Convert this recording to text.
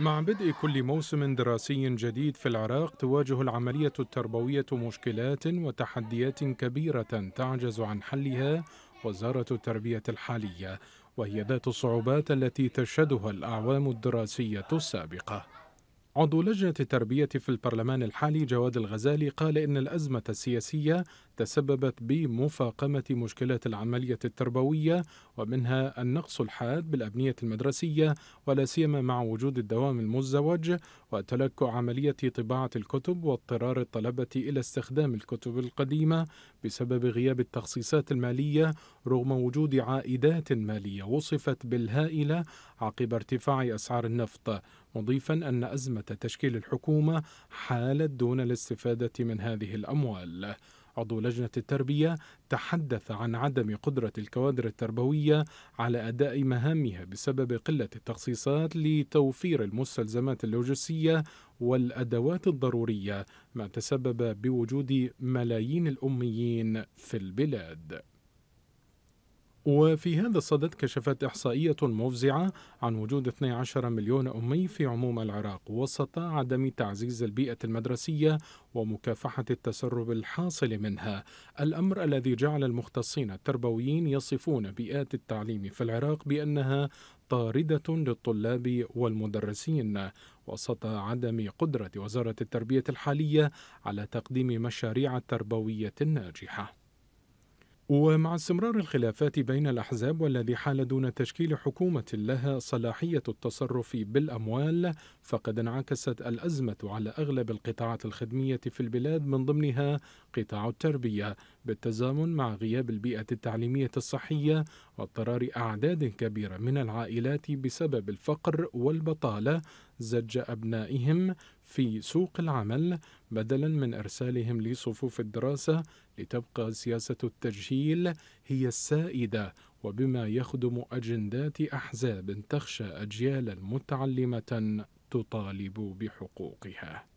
مع بدء كل موسم دراسي جديد في العراق تواجه العملية التربوية مشكلات وتحديات كبيرة تعجز عن حلها وزارة التربية الحالية وهي ذات الصعوبات التي تشهدها الأعوام الدراسية السابقة عضو لجنة التربية في البرلمان الحالي جواد الغزالي قال إن الأزمة السياسية تسببت بمفاقمة مشكلات العملية التربوية ومنها النقص الحاد بالأبنية المدرسية ولا سيما مع وجود الدوام المزدوج وتلك عملية طباعة الكتب واضطرار الطلبة إلى استخدام الكتب القديمة بسبب غياب التخصيصات المالية رغم وجود عائدات مالية وصفت بالهائلة عقب ارتفاع أسعار النفط مضيفا أن أزمة تشكيل الحكومة حالت دون الاستفادة من هذه الأموال عضو لجنة التربية تحدث عن عدم قدرة الكوادر التربوية على أداء مهامها بسبب قلة التخصيصات لتوفير المستلزمات اللوجستية والأدوات الضرورية ما تسبب بوجود ملايين الأميين في البلاد وفي هذا الصدد كشفت إحصائية مفزعة عن وجود 12 مليون أمي في عموم العراق وسط عدم تعزيز البيئة المدرسية ومكافحة التسرب الحاصل منها الأمر الذي جعل المختصين التربويين يصفون بيئات التعليم في العراق بأنها طاردة للطلاب والمدرسين وسط عدم قدرة وزارة التربية الحالية على تقديم مشاريع تربوية ناجحة ومع استمرار الخلافات بين الأحزاب والذي حال دون تشكيل حكومة لها صلاحية التصرف بالأموال فقد انعكست الأزمة على أغلب القطاعات الخدمية في البلاد من ضمنها قطاع التربية بالتزامن مع غياب البيئة التعليمية الصحية واضطرار أعداد كبيرة من العائلات بسبب الفقر والبطالة زج أبنائهم في سوق العمل بدلا من ارسالهم لصفوف الدراسه لتبقى سياسه التجهيل هي السائده وبما يخدم اجندات احزاب تخشى اجيالا متعلمه تطالب بحقوقها